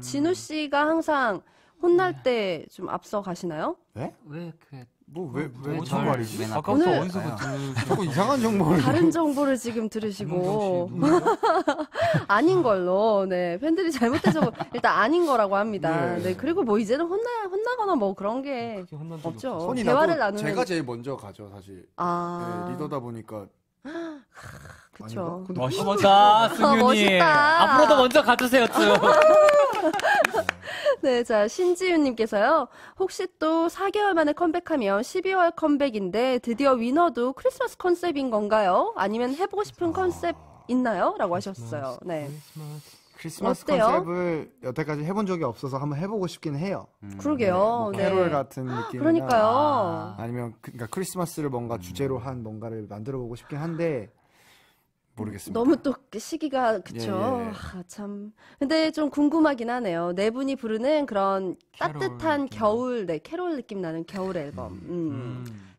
진우 음. 씨가 항상 혼날 네. 때좀 앞서 가시나요? 왜 그, 뭐왜 왜어디 말이지? 맨 앞에 아까부터 오늘- 어디서부터 아, 자꾸 이상한 정보를 다른 정보를 지금 들으시고 아닌 걸로 네 팬들이 잘못해서 뭐 일단 아닌 거라고 합니다. 네. 네 그리고 뭐 이제는 혼나 혼나거나 뭐 그런 게 뭐 그렇게 혼난 적이 없죠. 없어서. 손이 대화를 나도 나누는- 제가 제일 먼저 가죠 사실 네, 아, 리더다 보니까 아, 아닌가? 그쵸. 근데 멋있다, 승윤이. 아, 멋있다. 앞으로도 먼저 가주세요, 쭉. 네, 자, 신지윤님께서요. 혹시 또 4개월 만에 컴백하면 12월 컴백인데 드디어 위너도 크리스마스 컨셉인 건가요? 아니면 해보고 싶은 아. 컨셉 있나요? 라고 하셨어요. 네. 크리스마스 어때요? 컨셉을 여태까지 해본 적이 없어서 한번 해보고 싶긴 해요. 음. 그러게요. 네, 뭐 네. 캐롤 네. 같은 느낌. 그러니까요. 아니면 그, 러니까 크리스마스를 뭔가 주제로 한 뭔가를 만들어보고 싶긴 한데 모르겠습니다. 너무 또 그 시기가 그쵸. 예, 예. 아, 참. 근데 좀 궁금하긴 하네요. 네 분이 부르는 그런 캐롤 따뜻한 겨울, 네 캐롤 느낌 나는 겨울 앨범. 음. 음. 음.